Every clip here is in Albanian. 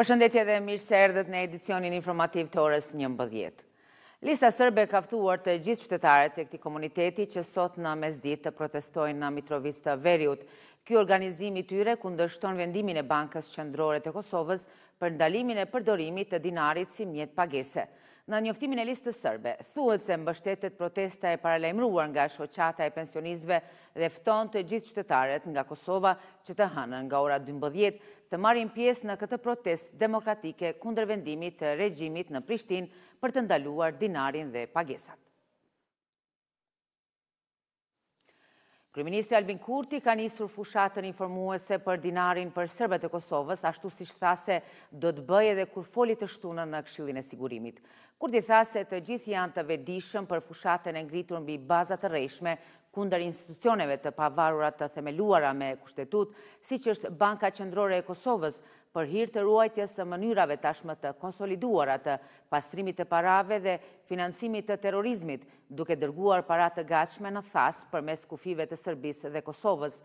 Përshëndetje dhe mirë se erdhët në edicionin informativ të orës mbëdhjet. Lista sërbe kaftuar të gjithë qytetarët e këti komuniteti që sot në mesdit të protestojnë në Mitrovic të Veriut. Ky organizimi tyre kundështon vendimin e Bankës Qëndrore të Kosovës për ndalimin e përdorimit të dinarit si mjet pagese. Në njoftimin e listës sërbe, thuët se mbështetet protesta e paralajmruar nga shoqata e pensionizve dhe fton të gjithë qytetarët nga Kosova që të hanën nga ora 12 të marrin pjesë në këtë protest demokratike kundër vendimit të regjimit në Prishtin për të ndaluar dinarin dhe pagesat. Kryministri Albin Kurti ka njësur fushatën informuese për dinarin për sërbet e Kosovës, ashtu si shthase do të bëje dhe kur folit të shtunën në këshillin e sigurimit. Kurti thase të gjithë janë të vedishëm për fushatën e ngritur në bi bazat të rejshme, kunder institucioneve të pavarurat të themeluara me kushtetut, si që është Banka Qendrore e Kosovës, për hirtë të ruajtjes së mënyrave tashmë të konsoliduar të pastrimit të parave dhe financimit të terorizmit, duke dërguar parat të gatshme në thasë për mes kufive të Sërbis dhe Kosovës.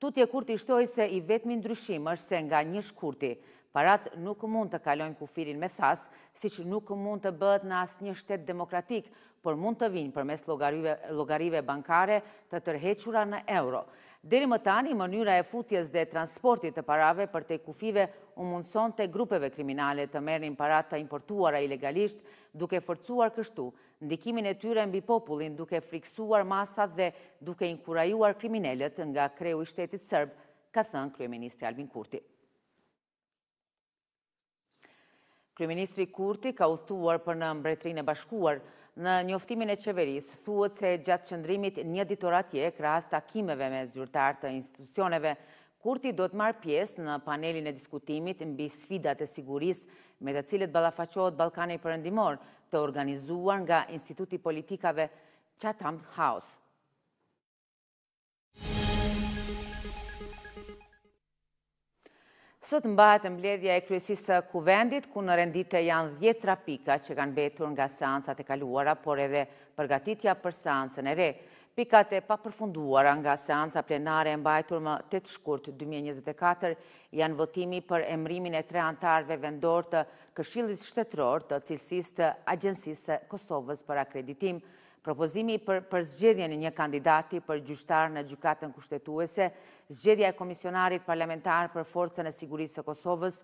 Tutje kurti shtoj se i vetëmi ndryshim është se nga një shkurti. Parat nuk mund të kalojnë kufirin me thas, si që nuk mund të bëhet në asë një shtetë demokratik, por mund të vinë për mes logarive bankare të tërhequra në euro. Deri më tani, mënyra e futjes dhe transportit të parave për të kufive u mundëson të grupeve kriminale të merin parat të importuara ilegalisht, duke forcuar kështu, ndikimin e tyre mbi popullin duke friksuar masat dhe duke inkurajuar kriminellet nga kreu i shtetit sërb, ka thënë Kryeministri Albin Kurti. Kriministri Kurti ka udhëtuar për në mbretërinë e bashkuar në njoftimin e qeveris, thuhet se gjatë qëndrimit një ditor atje kras takimeve me zyrtar të institucioneve, Kurti do të marë pjesë në panelin e diskutimit mbi sfidat e sigurisë me të cilët ballafaqohet Ballkani Perëndimor, të organizuar nga Instituti Politikave Chatham House. Sot mbahet e mbledhja e kryesisë së kuvendit, ku në rendite janë 10 trapika që kanë betur nga seancat e kaluara, por edhe përgatitja për seancën e re. Pikat e papërfunduara nga seanca plenare e mbajtur më 8 shkurt 2024 janë votimi për emrimin e tre antarve vendor të këshillit shtetror të cilësis të Agjensisë Kosovës për akreditim, Propozimi për zgjedhjen e një kandidati për gjyqtar në Gjykatën Kushtetuese, zgjedhja e komisionarit parlamentar për forcën e sigurisë së Kosovës,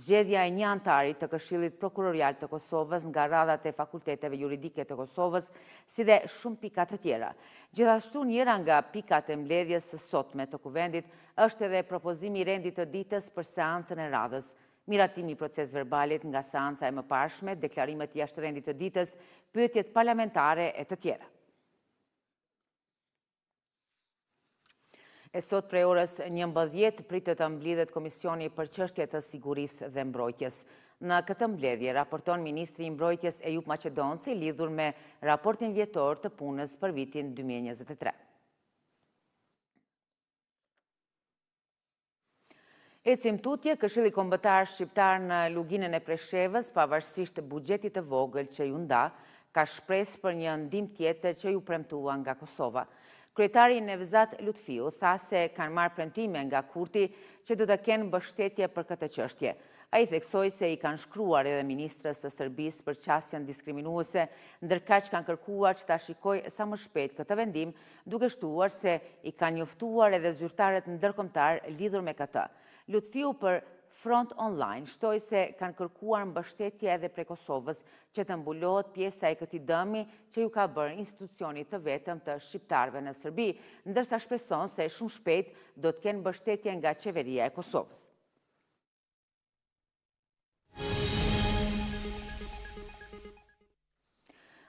zgjedhja e një antarit të Këshillit Prokurorial të Kosovës nga radhat e fakulteteve juridike të Kosovës, si dhe shumë pika të tjera. Gjithashtu njëra nga pikat e mbledhjes së sotme të kuvendit është edhe propozimi i rendit të ditës për seancën e radhës. Miratimi i proces verbalit nga seanca e më pashme, deklarimet i ashtë rendit të ditës, pyetjet parlamentare e të tjera. E sot prej orës një mbëdhjet, pritët të mblidhet Komisioni për qështje të sigurisë dhe mbrojtjes. Në këtë mbledhje, raporton Ministri i Mbrojtjes e Jupë Macedonë lidhur me raportin vjetor të punës për vitin 2023. E cimtutje, këshili kombëtar shqiptar në luginën e Preshevës, pavarësisht bugjetit të vogël që ju nda, ka shpres për një ndim tjetër që ju premtua nga Kosova. Kretari Nevzat Lutfiu tha se kanë marë premtime nga kurti që du të kenë bështetje për këtë qështje. A i theksoj se i kanë shkruar edhe ministrës të Sërbis për qasjen diskriminuese, ndërka që kanë kërkuar që ta shikoj sa më shpet këtë vendim, duke shtuar se i kanë njoftuar edhe zyrtaret ndërkomtar lidhur me këtë. Lutfiu për front online, shtoj se kanë kërkuar mbështetje bështetje edhe pre Kosovës që të mbulohet pjesa e këti dëmi që ju ka bërë institucionit të vetëm të shqiptarve në Sërbi, ndërsa shpeson se shumë shpejt do të kenë bështetje nga qeveria e Kosovës.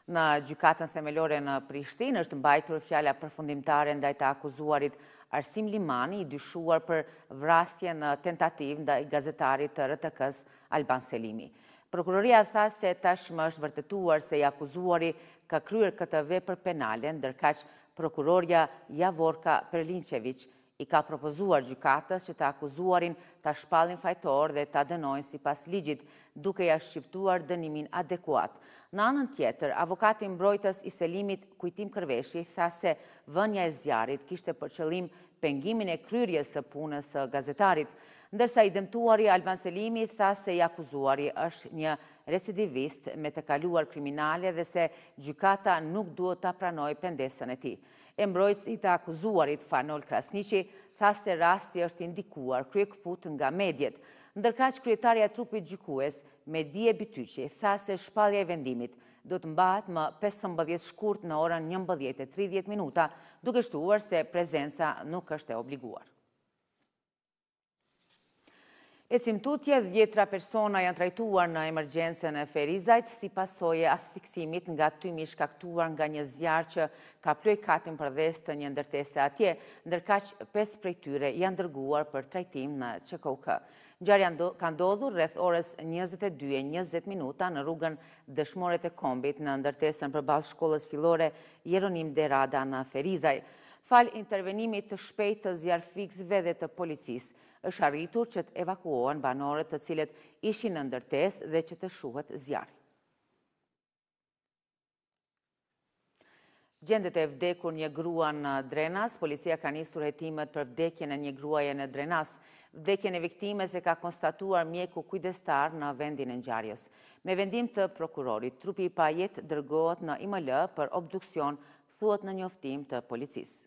Në gjykatën themelore në Prishtin është mbajtur fjalla përfundimtare ndaj të akuzuarit Arsim Limani, i dyshuar për vrasje në tentativ nda i gazetarit të rëtëkës Alban Selimi. Prokuroria tha se tashmë është vërtetuar se i akuzuari ka kryer këtë vepër penale, ndërkaq prokuroria Javorka Perlinqevich i ka propozuar gjykatës që të akuzuarin të shpalin fajtor dhe të dënojnë si pas ligjit, duke ja shqiptuar dënimin adekuat. Në anën tjetër, avokatin mbrojtës i selimit kujtim kërveshi tha se vënja e zjarit kishte për qëllim pengimin e kryrjes së punës së gazetarit, ndërsa i dëmtuari Alban Selimi tha se i akuzuari është një recidivist me të kaluar kriminale dhe se gjykata nuk duhet të pranoj pendesën e ti. E mbrojtës i të akuzuarit Fanol Krasniqi, tha se rasti është indikuar krye këput nga medjet. Ndërkaq kryetarja trupit gjykues, Medie Bityqi, tha se shpalja e vendimit do të mbahet më 15 shkurt në orën 11.30 minuta, duke shtuar se prezenca nuk është e obliguar. E cimtutje djetra persona janë trajtuar në emergjensën e Ferizajt si pasoje asfiksimit nga ty mishkaktuar nga një zjarë që ka ploj katin për dhes të një ndërtese atje, ndërkaq 5 prej tyre janë dërguar për trajtim në QKK. Gjarja ka ndodhur rreth orës 22.20 minuta në rrugën dëshmore të kombit në ndërtesën për balë shkollës filore Jeronim Derada në Ferizaj. Fal intervenimit të shpejt të zjarë fiksve dhe të policisë, është arritur që të evakuohen banorët të cilet ishin në ndërtes dhe që të shuhet zjarë. Gjendet e vdekur një grua në drenas, policia ka njësur hetimet për vdekjen e një gruaje në drenas. Vdekjen e viktime se ka konstatuar mjeku kujdestar në vendin e njarjes. Me vendim të prokurorit, trupi pa jetë dërgohet në IML për obduksion thuat në njoftim të policisë.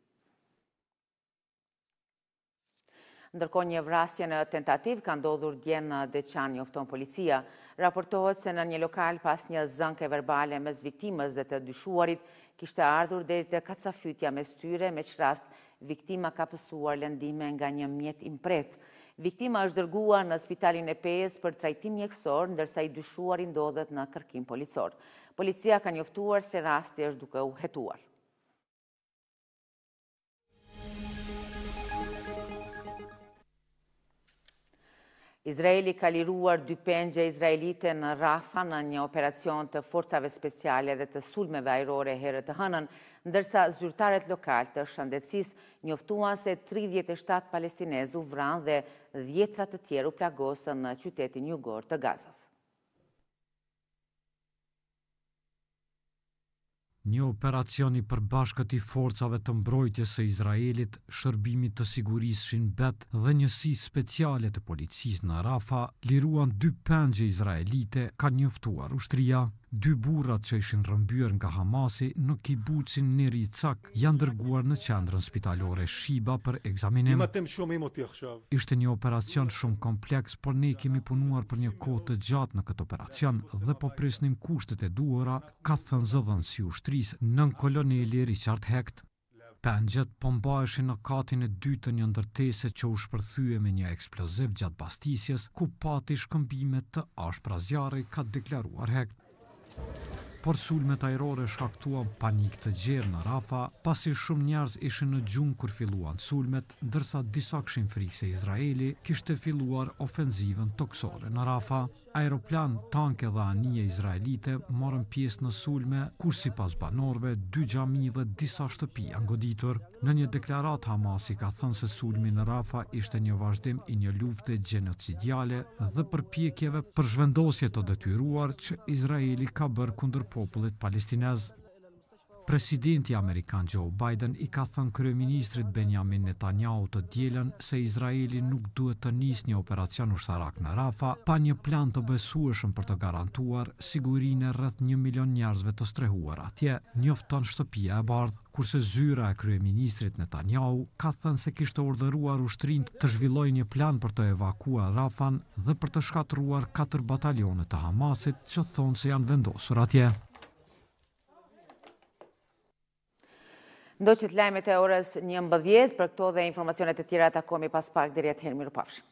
Ndërko një vrasje në tentativ ka ndodhur djenë në deçan një ofton policia. Raportohet se në një lokal pas një zënke verbale me zviktimës dhe të dyshuarit, kishtë ardhur dhe të katsa me styre me qërast viktima ka pësuar lendime nga një mjet impret. Viktima është dërguar në spitalin e Pejës për trajtim një eksor, ndërsa i dyshuarin i ndodhet në kërkim policor. Policia ka njoftuar se rasti është duke u hetuar. Izraeli ka liruar dy pengje izraelite në Rafa në një operacion të forcave speciale dhe të sulmeve ajrore herë të hënën, ndërsa zyrtaret lokal të shëndetsis njoftuan se 37 palestinezu vran dhe djetrat të tjeru plagosën në qytetin jugor të Gazas. një operacioni për bashkët i forcave të mbrojtjes e Izraelit, shërbimit të sigurisë Shinbet dhe njësi speciale të policisë në Rafa, liruan dy pëngje Izraelite, ka njëftuar ushtria dy burrat që ishin rëmbyer nga Hamasi në kibucin Neri Cak janë dërguar në qendrën spitalore Shiba për ekzaminim. Ishte një operacion shumë kompleks, por ne kemi punuar për një kohë të gjatë në këtë operacion dhe po presnim kushtet e duhura, ka thënë zëdhën si ushtris nën koloneli Richard Hecht. Pengjet po mbaheshin në katin e dytë të një ndërtese që u shpërthye me një eksploziv gjatë bastisjes, ku pati shkëmbime të ashpra zjarri ka deklaruar hekt por sulmet ajrore shkaktuam panik të gjerë në Rafa, pasi shumë njerëz ishin në gjumë kur filluan sulmet, ndërsa disa këshin frikë se Izraeli kishte filluar ofenzivën toksore në Rafa aeroplan, tanke dhe anije izraelite morën pjesë në sulme, kur si pas banorve, dy gjami dhe disa shtëpi angoditur. Në një deklarat Hamasi ka thënë se sulmi në Rafa ishte një vazhdim i një lufte genocidiale dhe përpjekjeve për zhvendosje të detyruar që Izraeli ka bërë kundër popullit palestinez. Presidenti Amerikan Joe Biden i ka thënë kryeministrit Benjamin Netanyahu të dielën se Izraeli nuk duhet të nisë një operacion ushtarak në Rafa pa një plan të besueshëm për të garantuar sigurinë e rreth 1 milion njerëzve të strehuar atje. Njofton shtëpia e bardhë kurse zyra e kryeministrit Netanyahu ka thënë se kishte urdhëruar ushtrinë të zhvillojë një plan për të evakua Rafan dhe për të shkatruar katër batalione të Hamasit që thonë se janë vendosur atje. Ndo që të lajmet e orës një mbëdhjet, për këto dhe informacionet e tjera të komi pas pak dhe rjetë herë mirë pafshë.